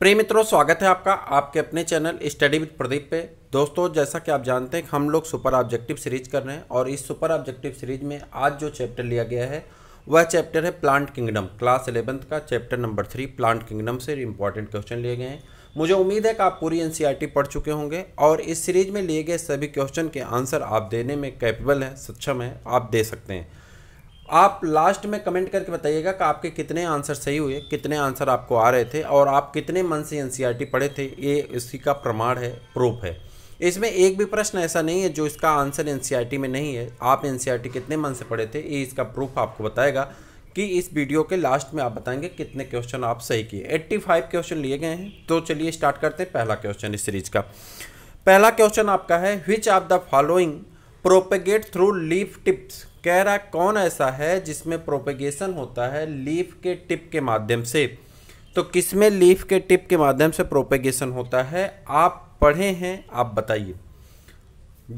प्रिय मित्रों स्वागत है आपका आपके अपने चैनल स्टडी विद प्रदीप पे दोस्तों जैसा कि आप जानते हैं हम लोग सुपर ऑब्जेक्टिव सीरीज कर रहे हैं और इस सुपर ऑब्जेक्टिव सीरीज में आज जो चैप्टर लिया गया है वह चैप्टर है प्लांट किंगडम क्लास एलेवंथ का chapter number three plant kingdom से इंपॉर्टेंट क्वेश्चन लिए गए हैं मुझे उम्मीद है कि आप पूरी एन e पढ़ चुके होंगे और इस सीरीज में लिए गए सभी क्वेश्चन के आंसर आप देने में कैपेबल हैं सक्षम हैं आप दे सकते हैं आप लास्ट में कमेंट करके बताइएगा कि आपके कितने आंसर सही हुए कितने आंसर आपको आ रहे थे और आप कितने मन से एन e पढ़े थे ये इसी का प्रमाण है प्रूफ है इसमें एक भी प्रश्न ऐसा नहीं है जो इसका आंसर एन e में नहीं है आप एन e कितने मन से पढ़े थे ये इसका प्रूफ आपको बताएगा कि इस वीडियो के लास्ट में आप बताएंगे कितने क्वेश्चन आप सही किए 85 क्वेश्चन लिए गए हैं तो चलिए स्टार्ट करते हैं पहला क्वेश्चन इस सीरीज का पहला क्वेश्चन आपका है which of the following propagate through leaf tips कह रहा है कौन ऐसा है जिसमें प्रोपेगेशन होता है लीफ के टिप के माध्यम से तो किसमें लीफ के टिप के माध्यम से प्रोपेगेशन होता है आप पढ़े हैं आप बताइए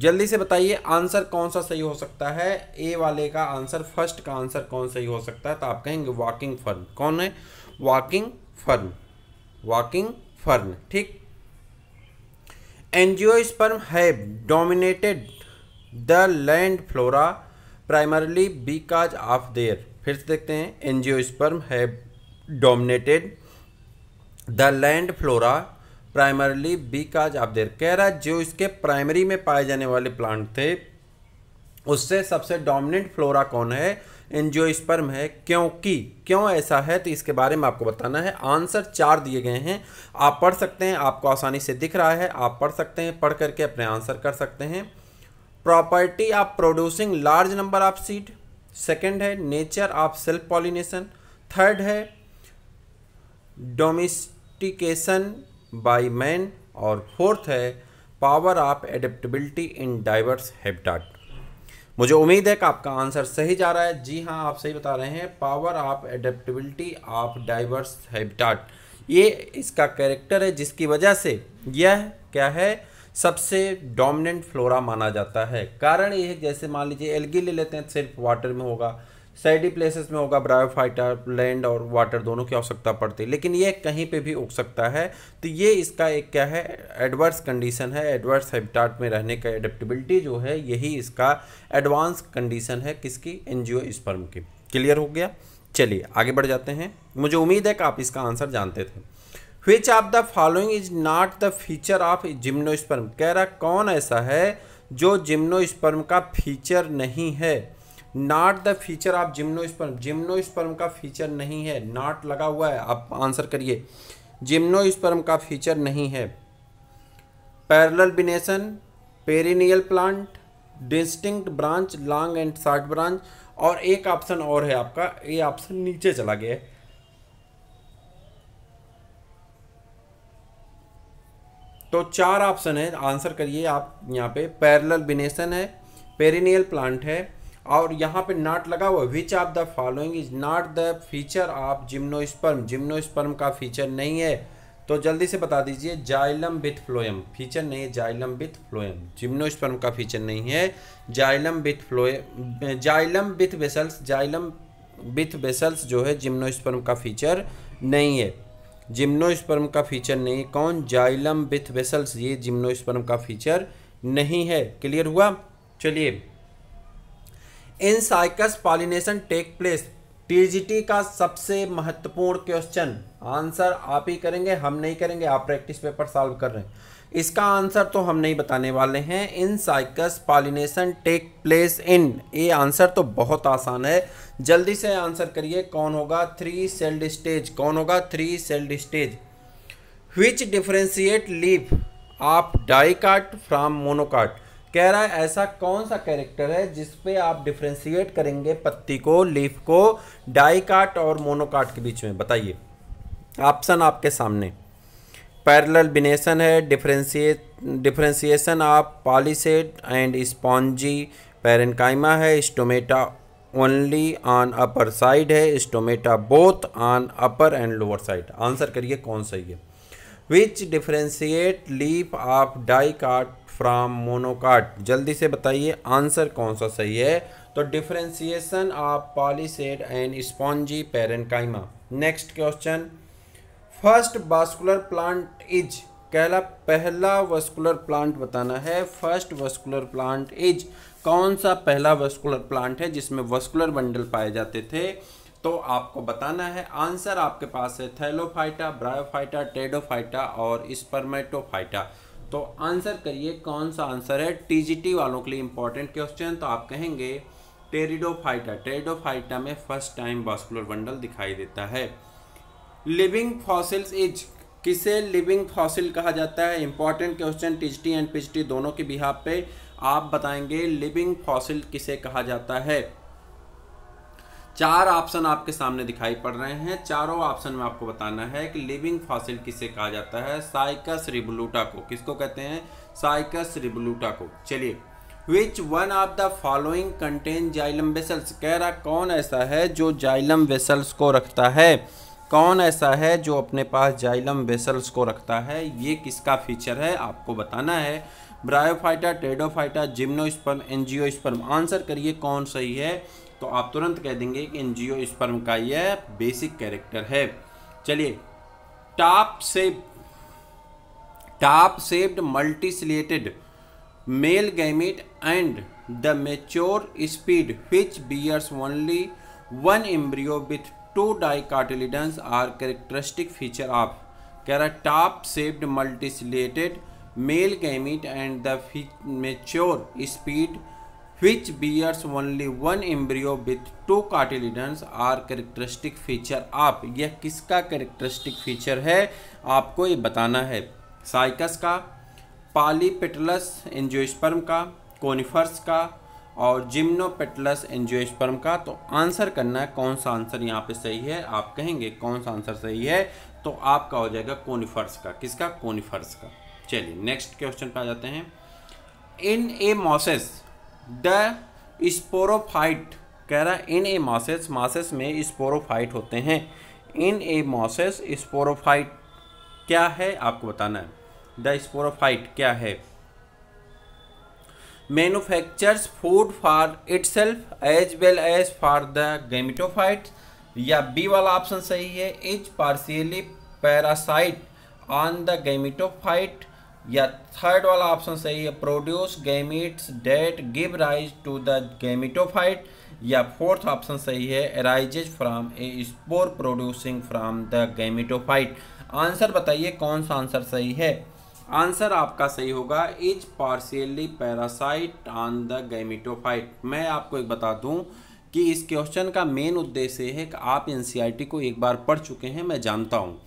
जल्दी से बताइए आंसर कौन सा सही हो सकता है ए वाले का आंसर फर्स्ट का आंसर कौन सही हो सकता है तो आप कहेंगे वॉकिंग फर्न कौन है वॉकिंग फर्न वॉकिंग फर्न ठीक एनजीओ स्पर्म है dominated the land flora primarily because of their फिर से देखते हैं स्पर्म है dominated the land flora primarily because of their कह रहा जो इसके प्राइमरी में पाए जाने वाले प्लांट थे उससे सबसे डोमिनेंट फ्लोरा कौन है स्पर्म है क्योंकि क्यों ऐसा है तो इसके बारे में आपको बताना है आंसर चार दिए गए हैं आप पढ़ सकते हैं आपको आसानी से दिख रहा है आप पढ़ सकते हैं पढ़ करके अपने आंसर कर सकते हैं property of producing large number of seed second है nature of self pollination third है डोमेस्टिकेशन बाय मैन और फोर्थ है power of adaptability in diverse habitat मुझे उम्मीद है कि आपका आंसर सही जा रहा है जी हाँ आप सही बता रहे हैं power of adaptability of diverse habitat ये इसका कैरेक्टर है जिसकी वजह से यह क्या है सबसे डोमिनेंट फ्लोरा माना जाता है कारण ये है जैसे मान लीजिए एलगी ले लेते हैं सिर्फ वाटर में होगा सैडी प्लेसेस में होगा ब्रायोफाइटा लैंड और वाटर दोनों की आवश्यकता पड़ती है लेकिन ये कहीं पे भी उग सकता है तो ये इसका एक क्या है एडवर्स कंडीशन है एडवर्स हैबिटाट में रहने का एडेप्टबिलिटी जो है यही इसका एडवांस कंडीशन है किसकी एनजीओ स्पर्म की क्लियर हो गया चलिए आगे बढ़ जाते हैं मुझे उम्मीद है कि आप इसका आंसर जानते थे which of the following is not the feature of gymnosperm कह रहा कौन ऐसा है जो जिम्नोस्पर्म का फीचर नहीं है not the feature of gymnosperm gymnosperm का फीचर नहीं है नॉट लगा हुआ है आप आंसर करिए जिम्नोस्पर्म का फीचर नहीं है parallel venation perennial plant distinct branch long and short branch और एक ऑप्शन और है आपका ये ऑप्शन नीचे चला गया है तो चार ऑप्शन है आंसर करिए आप यहाँ पे पैरल बिनेसन है पेरिनियल प्लांट है और यहाँ पे नाट लगा हुआ which of the following is not the feature of gymnosperm gymnosperm का फीचर नहीं है तो जल्दी से बता दीजिए जाइलम विथ फ्लोएम फीचर नहीं है जाइलम विथ फ्लोएम जिम्नोस्पर्म का फीचर नहीं है xylem with phloem xylem with vessels xylem with vessels जो है जिम्नोस्पर्म का फीचर नहीं है जिम्नोस्पर्म का फीचर नहीं है कौन जाइलम विथ वेसल्स ये जिम्नोस्पर्म का फीचर नहीं है क्लियर हुआ चलिए in Cycas pollination take place TGT का सबसे महत्वपूर्ण क्वेश्चन आंसर आप ही करेंगे हम नहीं करेंगे आप प्रैक्टिस पेपर सॉल्व कर रहे हैं इसका आंसर तो हम नहीं बताने वाले हैं in Cycas pollination take place in ये आंसर तो बहुत आसान है जल्दी से आंसर करिए कौन होगा थ्री सेल्ड स्टेज कौन होगा three celled stage which differentiate leaf of dicot from monocot कह रहा है ऐसा कौन सा कैरेक्टर है जिस पे आप डिफ्रेंशिएट करेंगे पत्ती को लीफ को डाइकाट और मोनोकाट के बीच में बताइए ऑप्शन आपके सामने पैरेलल बिनेशन है differentiate differentiation of palisade and spongy parenchyma है stomata only on upper side है stomata both on upper and lower side answer करिए कौन सही है which differentiate leaf of dicot from monocot जल्दी से बताइए आंसर कौन सा सही है तो differentiation of palisade and spongy parenchyma next question first vascular plant is कहला पहला वस्कुलर प्लांट बताना है फर्स्ट वस्कुलर प्लांट इज कौन सा पहला वस्कुलर प्लांट है जिसमें वस्कुलर बंडल पाए जाते थे तो आपको बताना है आंसर आपके पास है थैलोफाइटा ब्रायोफाइटा टेडोफाइटा और स्पर्मेटोफाइटा तो आंसर करिए कौन सा आंसर है टीजीटी वालों के लिए इंपॉर्टेंट क्वेश्चन तो आप कहेंगे टेरिडोफाइटा टेरिडोफाइटा में फर्स्ट टाइम वास्कुलर बंडल दिखाई देता है लिविंग फॉसिल्स इज किसे लिविंग फॉसिल कहा जाता है important question TGT and PGT दोनों के बिहा पे आप बताएंगे लिविंग फॉसिल किसे कहा जाता है चार ऑप्शन आपके सामने दिखाई पड़ रहे हैं चारों ऑप्शन में आपको बताना है कि लिविंग फॉसिल किसे कहा जाता है साइकस रिबलूटा को किसको कहते हैं साइकस रिबलूटा को चलिए which one of the following contain xylem vessels कह रहा कौन ऐसा है जो जाइलम वेसल्स को रखता है कौन ऐसा है जो अपने पास जाइलम वेसल्स को रखता है ये किसका फीचर है आपको बताना है bryophyta pteridophyta gymnosperm sperm answer करिए कौन सही है तो आप तुरंत कह देंगे कि स्पर्म का यह बेसिक कैरेक्टर है चलिए टॉप से top shaped multiciliated male gamete and the mature seed which bears only one embryo with two dicotyledons are characteristic feature of कैराटॉप shaped multiciliated male gamete and the mature seed which bears only one embryo with two cotyledons are characteristic feature आप यह किसका characteristic feature है आपको ये बताना है cycas का पालीपेटलस एंजोस्पर्म का कॉनिफर्स का और जिम्नोपेटलस एंजियोस्पर्म का तो आंसर करना है कौन सा आंसर यहाँ पे सही है आप कहेंगे कौन सा आंसर सही है तो आपका हो जाएगा कोनिफर्स का किसका कोनिफर्स का चलिए नेक्स्ट क्वेश्चन पे आ जाते हैं in a mosses the sporophyte कह रहा है इन ए मॉसेस मॉसेस में स्पोरोफाइट होते हैं इन ए मॉसेस स्पोरोफाइट क्या है आपको बताना है द स्पोरोफाइट क्या है manufactures food for itself as well as for the gametophyte या बी वाला ऑप्शन सही है is partially parasite on the gametophyte या थर्ड वाला ऑप्शन सही है produce gametes that give rise to the gametophyte या फोर्थ ऑप्शन सही है arises from a spore producing from the gametophyte answer बताइए कौन सा आंसर सही है आंसर आपका सही होगा is partially parasite on the gametophyte मैं आपको एक बता दूं कि इस क्वेश्चन का मेन उद्देश्य है कि आप एन को एक बार पढ़ चुके हैं मैं जानता हूँ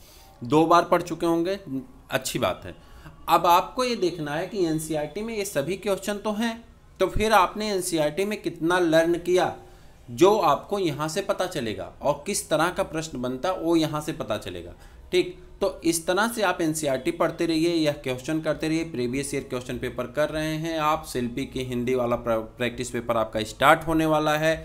दो बार पढ़ चुके होंगे अच्छी बात है अब आपको ये देखना है कि एन में ये सभी क्वेश्चन तो हैं तो फिर आपने एन में कितना लर्न किया जो आपको यहाँ से पता चलेगा और किस तरह का प्रश्न बनता वो यहाँ से पता चलेगा ठीक तो इस तरह से आप एन e पढ़ते रहिए या क्वेश्चन करते रहिए प्रीवियस ईयर क्वेश्चन पेपर कर रहे हैं आप सिल्पी के हिंदी वाला प्रैक्टिस पेपर आपका स्टार्ट होने वाला है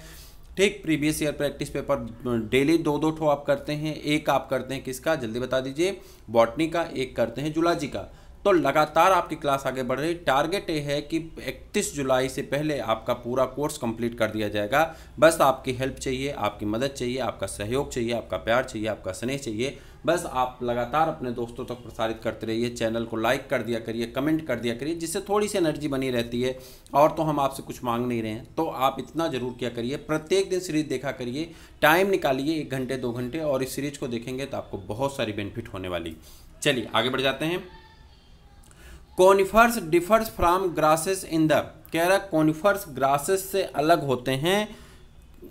ठीक previous year practice paper daily दो दो ठो आप करते हैं एक आप करते हैं किसका जल्दी बता दीजिए बॉटनी का एक करते हैं जुलाजी का तो लगातार आपकी क्लास आगे बढ़ रही टारगेट ये है कि 31 जुलाई से पहले आपका पूरा कोर्स कंप्लीट कर दिया जाएगा बस आपकी हेल्प चाहिए आपकी मदद चाहिए आपका सहयोग चाहिए आपका प्यार चाहिए आपका स्नेह चाहिए बस आप लगातार अपने दोस्तों तक प्रसारित करते रहिए चैनल को लाइक कर दिया करिए कमेंट कर दिया करिए जिससे थोड़ी सी एनर्जी बनी रहती है और तो हम आपसे कुछ मांग नहीं रहे हैं तो आप इतना ज़रूर किया करिए प्रत्येक दिन सीरीज़ देखा करिए टाइम निकालिए एक घंटे दो घंटे और इस सीरीज़ को देखेंगे तो आपको बहुत सारी बेनिफिट होने वाली चलिए आगे बढ़ जाते हैं conifers differs from grasses in the कह रहा कॉनिफर्स ग्रासेस से अलग होते हैं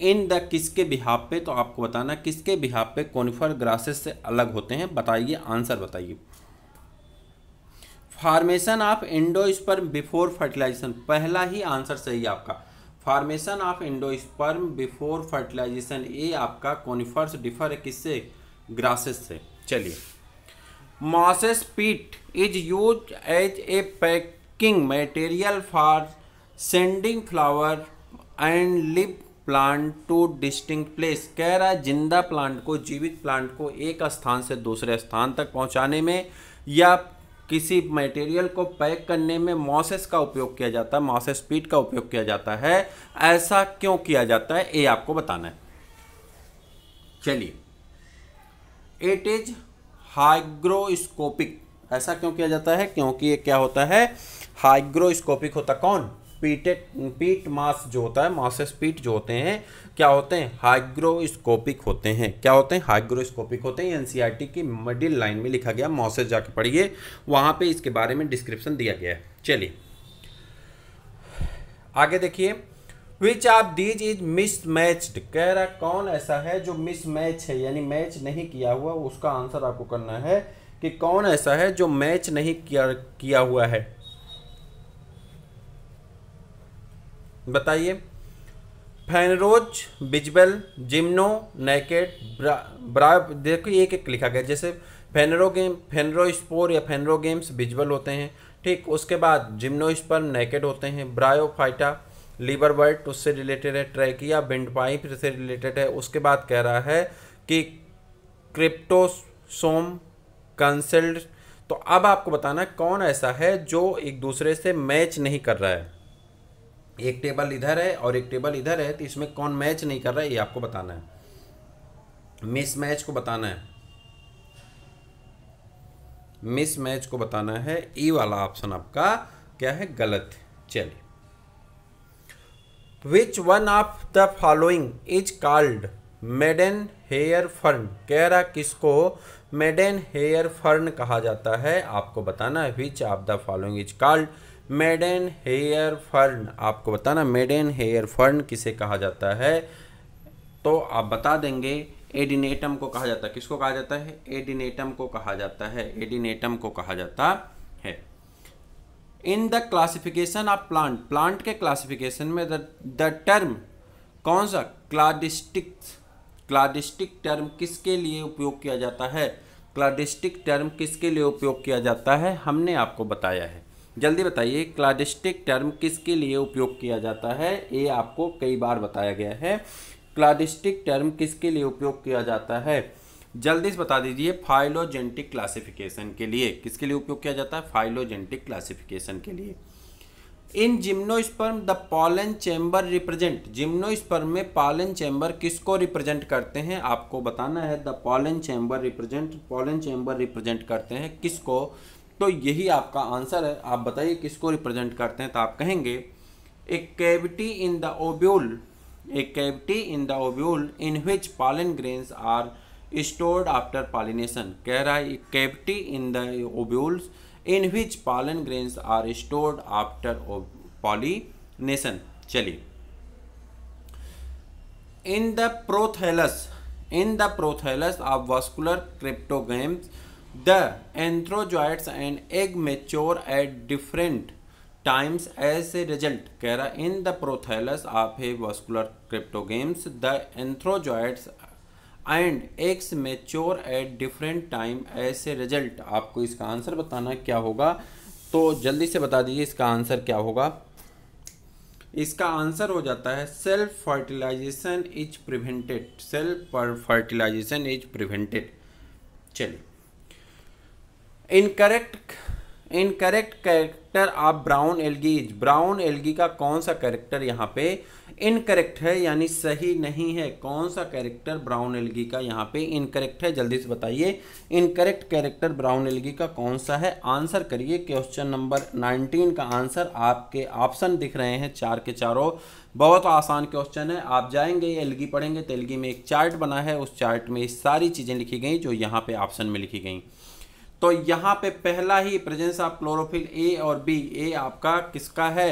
इन द किसके बिहाब पे तो आपको बताना किसके बिहाब पे कॉनिफर ग्रासेस से अलग होते हैं बताइए आंसर बताइए formation of endosperm before fertilization पहला ही आंसर सही है आपका formation of endosperm before fertilization ये आपका कॉनिफर्स डिफर है किससे ग्रासेस से चलिए mosses peat is use as a packing material for sending flower and live plant to distinct place कह रहा है जिंदा प्लांट को जीवित प्लांट को एक स्थान से दूसरे स्थान तक पहुंचाने में या किसी मटेरियल को पैक करने में मॉसेस का उपयोग किया जाता है मॉसेस पीट का उपयोग किया जाता है ऐसा क्यों किया जाता है ये आपको बताना है चलिए इट इज हाइग्रोस्कोपिक ऐसा क्यों किया जाता है क्योंकि ये क्या होता है हाइग्रोस्कोपिक होता कौन पीटेट पीट मास जो होता है मासेस पीट जो होते हैं क्या होते हैं हाइग्रोस्कोपिक होते हैं क्या होते हैं हाइग्रोस्कोपिक होते हैं एनसीईआरटी e की मिडिल लाइन में लिखा गया मॉसेस जाके पढ़िए वहां पे इसके बारे में डिस्क्रिप्शन दिया गया है चलिए आगे देखिए विच आप दीज इज मिसमैच्ड कह रहा कौन ऐसा है जो मिसमैच है यानी मैच नहीं किया हुआ उसका आंसर आपको करना है कि कौन ऐसा है जो मैच नहीं किया किया हुआ है बताइए फैनरोज बिजबल जिम्नो नैकेट ब्रा, ब्रा देखो एक एक लिखा गया जैसे फेनरो गेम फेनरो स्पोर या फेनरो गेम्स बिजबल होते हैं ठीक उसके बाद जिम्नोस्पर्म नैकेट होते हैं ब्रायोफाइटा लीवर वर्ट उससे रिलेटेड है ट्रैकिया बिंड पाइप से रिलेटेड है उसके बाद कह रहा है कि क्रिप्टोसोम कंसल्ट तो अब आपको बताना कौन ऐसा है जो एक दूसरे से मैच नहीं कर रहा है एक टेबल इधर है और एक टेबल इधर है तो इसमें कौन मैच नहीं कर रहा है ये आपको बताना है मिस मैच को बताना है मिस मैच को बताना है ई वाला ऑप्शन आपका क्या है गलत चलिए which one of the following is called maiden hair fern कह रहा किसको मेडन हेयर फर्न कहा जाता है आपको बताना है which of the following is called maiden hair fern आपको बताना मेडन हेयर फर्न किसे कहा जाता है तो आप बता देंगे एडिनेटम को कहा जाता है किसको कहा जाता है एडिनेटम को कहा जाता है एडिनेटम को कहा जाता है in the classification of plant plant के क्लासिफिकेशन में द टर्म कौन सा क्लाडिस्टिक क्लाडिस्टिक टर्म किसके लिए उपयोग किया जाता है क्लाडिस्टिक टर्म किसके लिए उपयोग किया जाता है हमने आपको बताया है जल्दी बताइए क्लाडिस्टिक टर्म किसके लिए उपयोग किया जाता है ये आपको कई बार बताया गया है क्लाडिस्टिक टर्म किसके लिए उपयोग किया जाता है जल्दी से बता दीजिए फाइलोजेंटिक क्लासिफिकेशन के लिए किसके लिए उपयोग किया जाता है फाइलोजेंटिक क्लासिफिकेशन के लिए in gymnosperm the pollen chamber represent gymnosperm में पॉलन चैम्बर किसको रिप्रेजेंट करते हैं आपको बताना है the pollen chamber represent pollen chamber represent करते हैं किसको तो यही आपका आंसर है आप बताइए किसको रिप्रेजेंट करते हैं तो आप कहेंगे a cavity in the ovule a cavity in the ovule in which pollen grain are stored after pollination कह रहा है cavity in the ovules in which pollen grains are stored after pollination चलिए in the prothallus in the prothallus of vascular cryptogams the and egg mature at different times as a result कह रहा है in the prothallus of a vascular cryptogams the anthrozoids and eggs mature at different time as a result आपको इसका answer बताना क्या होगा तो जल्दी से बता दीजिए इसका आंसर क्या होगा इसका आंसर हो जाता है self fertilization is prevented self fertilization is prevented चलिए इनकरेक्ट इनकरेक्ट करेक्टर आप ब्राउन एलगी ब्राउन एलगी का कौन सा करेक्टर यहाँ पे इनकरेक्ट है यानी सही नहीं है कौन सा कैरेक्टर ब्राउन एलगी का यहाँ पे इनकरेक्ट है जल्दी से बताइए इनकरेक्ट कैरेक्टर ब्राउन एलगी का कौन सा है आंसर करिए क्वेश्चन नंबर 19 का आंसर आपके ऑप्शन दिख रहे हैं चार के चारों बहुत आसान क्वेश्चन है आप जाएंगे एलगी पढ़ेंगे तो एलगी में एक चार्ट बना है उस चार्ट में सारी चीज़ें लिखी गई जो यहाँ पर ऑप्शन में लिखी गई तो यहाँ पे पहला ही प्रेजेंस ऑफ क्लोरोफिल ए और बी ए आपका किसका है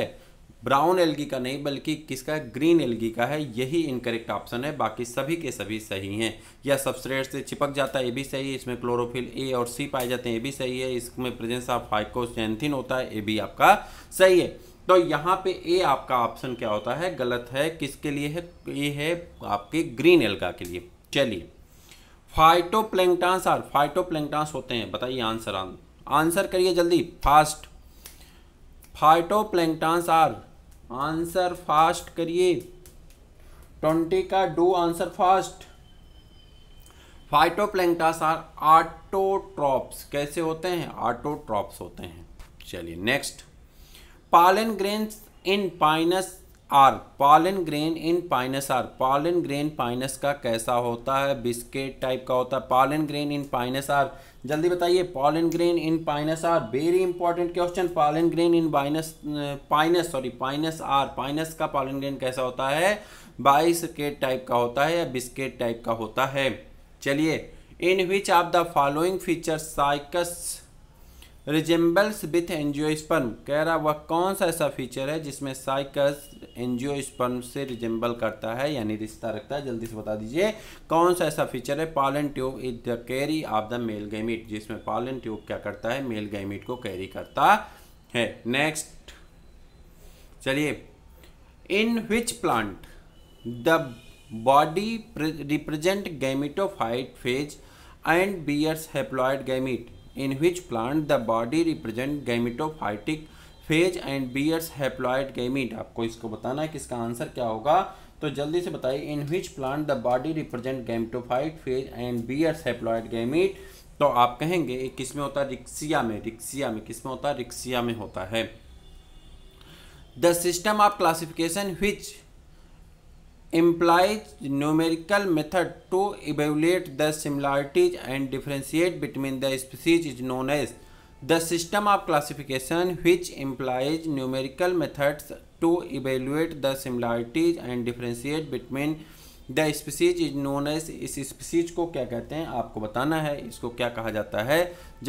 ब्राउन एलगी का नहीं बल्कि किसका ग्रीन एलगी का है यही इनकरेक्ट ऑप्शन है बाकी सभी के सभी सही हैं या सबस्ट्रेट से चिपक जाता है ये भी सही है इसमें क्लोरोफिल ए और सी पाए जाते हैं ये भी सही है इसमें प्रेजेंस ऑफ हाइकोसेंथिन होता है ये भी आपका सही है तो यहाँ पे ए आपका ऑप्शन क्या होता है गलत है किसके लिए है ये है आपके ग्रीन एल्गा के लिए चलिए फाइटोप्लैंक्टांस आर फाइटोप्लैंक्टांस होते हैं बताइए आंसर आंसर करिए जल्दी fast phytoplanktons are answer fast करिए ट्वेंटी का डू answer fast phytoplanktons are autotrophs कैसे होते हैं ऑटोट्रॉप्स होते हैं चलिए next pollen grains in Pinus are pollen grain in Pinus are pollen grain Pinus का कैसा होता है बिस्किट टाइप का होता है pollen grain in Pinus are जल्दी बताइए pollen grain in Pinus are very important question pollen grain in बाइनस Pinus sorry Pinus are Pinus का पॉलन ग्रेन कैसा होता है बाइसकेट टाइप का होता है या बिस्किट टाइप का होता है चलिए in which of the following feature Cycas resembles with angiosperm कह रहा वह कौन सा ऐसा फीचर है जिसमें साइकस स्पर्म से रिजेंबल करता है यानी रिश्ता रखता है जल्दी से बता दीजिए कौन सा ऐसा फीचर है pollen tube is the carry of the male gamete जिसमें पालन ट्यूब क्या करता है मेल गैमिट को कैरी करता है नेक्स्ट चलिए in which plant the body represent gametophyte phase and bears haploid gamete in which plant the body represent gametophytic phase and bears haploid gamete आपको इसको बताना है कि इसका आंसर क्या होगा तो जल्दी से बताइए in which plant the body represent gametophyte phase and bears haploid gamete तो आप कहेंगे किस में होता है रिक्सिया में रिक्सिया में किस में होता है रिक्सिया में होता है the system of classification which employs numerical method to evaluate the similarities and differentiate between the species is known as the system of classification which employs numerical methods to evaluate the similarities and differentiate between the species is known as इस species को क्या कहते हैं आपको बताना है इसको क्या कहा जाता है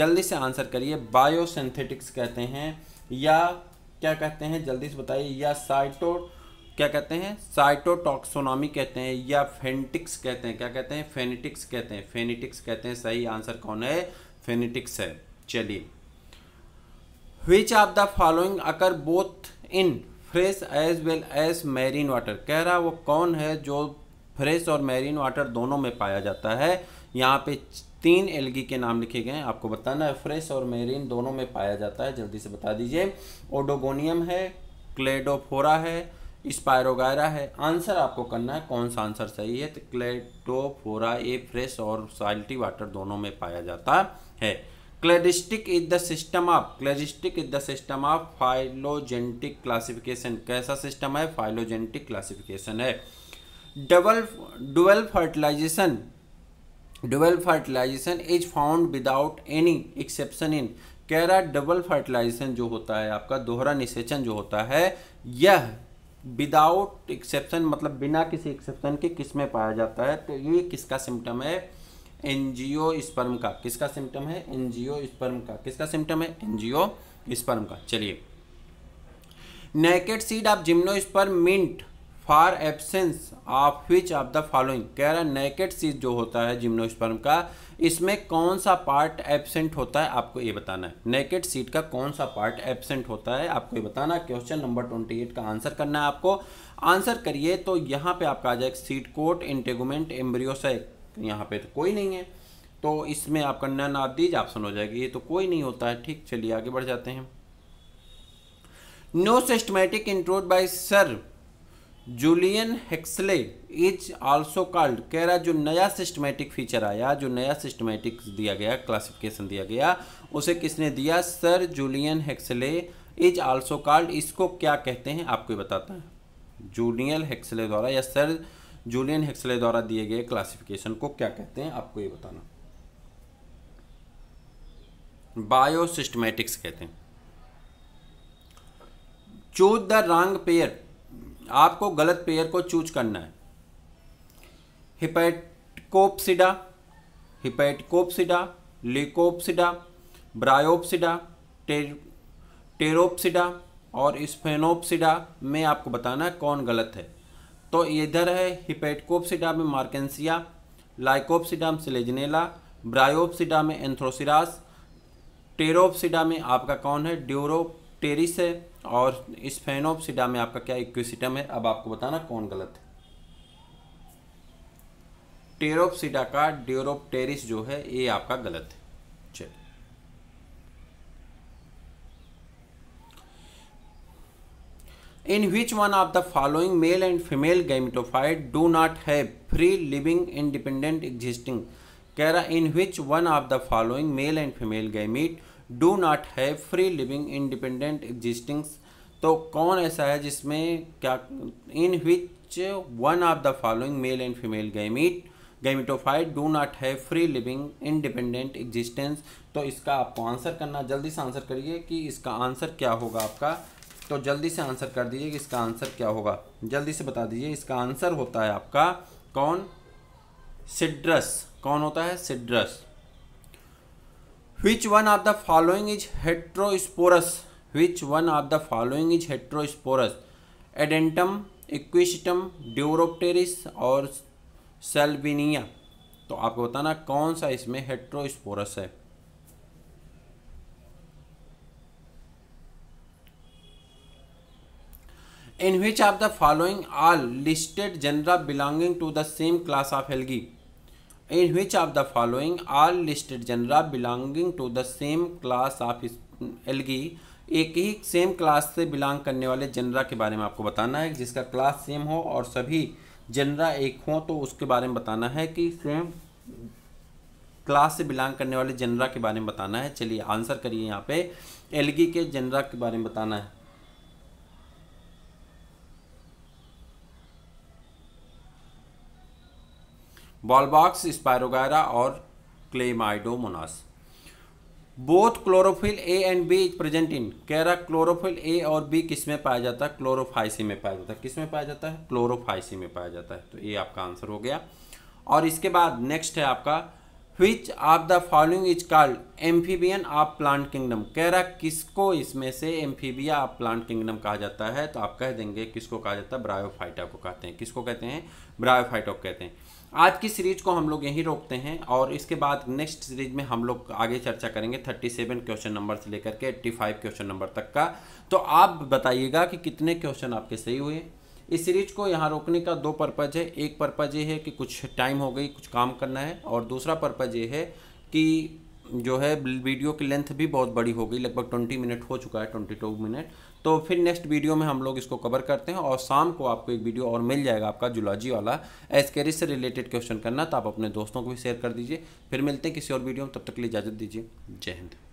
जल्दी से आंसर करिए बायोसिंथेटिक्स कहते हैं या क्या कहते हैं जल्दी से बताइए या साइटो क्या कहते हैं साइटोटॉक्सोनॉमी कहते हैं या फेनेटिक्स कहते हैं क्या कहते हैं फेनेटिक्स कहते हैं फेनेटिक्स कहते हैं सही आंसर कौन है फेनेटिक्स है चलिए which are the following occur both in fresh as well as marine water कह रहा वो कौन है जो फ्रेश और मैरीन वाटर दोनों में पाया जाता है यहाँ पे तीन एलगी के नाम लिखे गए हैं आपको बताना है फ्रेश और मैरीन दोनों में पाया जाता है जल्दी से बता दीजिए ओडोगोनियम है क्लेडोफोरा है स्पायरोगायरा है आंसर आपको करना है कौन सा आंसर सही है तो क्लेडोफोरा ये फ्रेश और साल्टी वाटर दोनों में पाया जाता है cladistic is the system of cladistic is the system of phylogenetic classification कैसा सिस्टम है फाइलोजेंटिक क्लासिफिकेशन है double dual fertilization dual fertilization is found without any exception in कह रहा डबल फर्टिलाइजेशन जो होता है आपका दोहरा निषेचन जो होता है यह विदाउट एक्सेप्शन मतलब बिना किसी एक्सेप्शन के किस में पाया जाता है तो ये किसका सिम्टम है एनजीओ स्पर्म का किसका सिम्टम है एनजीओ स्पर्म का किसका सिम्टम है एनजीओ स्पर्म का चलिए naked seed of gymnosperm meant for absence of which of the following कह रहा है नेकेट सीड जो होता है जिम्नो का इसमें कौन सा पार्ट एबसेंट होता है आपको ये बताना है नेकेट सीट का कौन सा पार्ट एबसेंट होता है आपको ये बताना क्वेश्चन नंबर ट्वेंटी एट का आंसर करना है आपको आंसर करिए तो यहाँ पे आपका आ जाएगा सीट कोट इंटेगोमेंट एम्ब्रियोसाइक यहाँ पे तो कोई नहीं है तो इसमें आपका नन आप दीज ऑप्शन हो जाएगी ये तो कोई नहीं होता है ठीक चलिए आगे बढ़ जाते हैं new systematic introduced by sir Julian Huxley is also called कह रहा जो नया सिस्टमैटिक फीचर आया जो नया सिस्टमैटिक दिया गया क्लासिफिकेशन दिया गया उसे किसने दिया sir Julian Huxley is also called इसको क्या कहते हैं आपको बताता है जूलियन हेक्सले द्वारा या सर जूलियन हेक्सले द्वारा दिए गए क्लासिफिकेशन को क्या कहते हैं आपको ये बताना बायोसिस्टमेटिक्स कहते हैं चूज द रॉन्ग पेयर आपको गलत पेयर को चूज करना है हिपैटकोपसिडा हिपैटकोपसिडा लिकोपसिडा ब्रायोपसिडा टेरोपसिडा और स्पेनोपसिडा में आपको बताना है कौन गलत है तो इधर है हिपेटकोपसीडा में मार्केंसिया लाइकोपसीडा में सिलेजनेला ब्रायोपसीडा में एंथ्रोसिरास टेरोपसिडा में आपका कौन है ड्यूरोटेरिस है और स्फेनोपसीडा में आपका क्या इक्विसिटम है अब आपको बताना कौन गलत है टेरोपसीडा का ड्यूरोपटेरिस जो है ये आपका गलत है चलिए in which one of the following male and female gametophyte do not है फ्री लिविंग इनडिपेंडेंट एग्जिस्टिंग कह रहा in which one of the following male and female gamete do not है फ्री लिविंग इंडिपेंडेंट एग्जिस्टिंग्स तो कौन ऐसा है जिसमें क्या in which one of the following male and female gamete gametophyte do not है फ्री लिविंग इनडिपेंडेंट एग्जिस्टेंस तो इसका आपको आंसर करना जल्दी से आंसर करिए कि इसका आंसर क्या होगा आपका तो जल्दी से आंसर कर दीजिए कि इसका आंसर क्या होगा जल्दी से बता दीजिए इसका आंसर होता है आपका कौन सिड्रस कौन होता है Cedrus which one of the following is heterosporous which one of the following is heterosporous Adiantum Equisetum Dryopteris और सेल्बिनिया तो आपको बताना कौन सा इसमें हेट्रोस्पोरस है in which are the following are listed genera belonging to the same class of algae in which are the following are listed genera belonging to the same class of algae एक ही same class से belong करने वाले genre के बारे में आपको बताना है जिसका क्लास सेम हो और सभी जनरा एक हों तो उसके बारे में बताना है कि सेम क्लास से बिलोंग करने वाले जनरा के बारे में बताना है चलिए आंसर करिए यहाँ पे एलगी के जनरा के बारे में बताना है बॉलबॉक्स स्पायरोगायरा और Chlamydomonas both chlorophyll A and B is present in कह रहा क्लोरोफिल ए और बी किस में पाया जाता है क्लोरोफाइसी में पाया जाता है किस में पाया जाता है क्लोरोफाइसी में पाया जाता है तो ये आपका आंसर हो गया और इसके बाद नेक्स्ट है आपका which of the following is called amphibian of plant kingdom कह रहा किसको इसमें से एम्फीबिया ऑफ प्लांट किंगडम कहा जाता है तो आप कह देंगे किसको कहा जाता है ब्रायोफाइटा को कहते हैं किसको कहते हैं ब्रायोफाइटा को कहते हैं आज की सीरीज को हम लोग यहीं रोकते हैं और इसके बाद नेक्स्ट सीरीज में हम लोग आगे चर्चा करेंगे 37 क्वेश्चन नंबर से लेकर के 85 क्वेश्चन नंबर तक का तो आप बताइएगा कि कितने क्वेश्चन आपके सही हुए इस सीरीज को यहाँ रोकने का दो पर्पज़ है एक पर्पज़ ये है कि कुछ टाइम हो गई कुछ काम करना है और दूसरा पर्पज़ ये है कि जो है वीडियो की लेंथ भी बहुत बड़ी हो गई लगभग ट्वेंटी मिनट हो चुका है ट्वेंटी टू मिनट तो फिर नेक्स्ट वीडियो में हम लोग इसको कवर करते हैं और शाम को आपको एक वीडियो और मिल जाएगा आपका जुलॉजी वाला एस्केरिस से रिलेटेड क्वेश्चन करना तो आप अपने दोस्तों को भी शेयर कर दीजिए फिर मिलते हैं किसी और वीडियो में तब तक के लिए इजाज़त दीजिए जय हिंद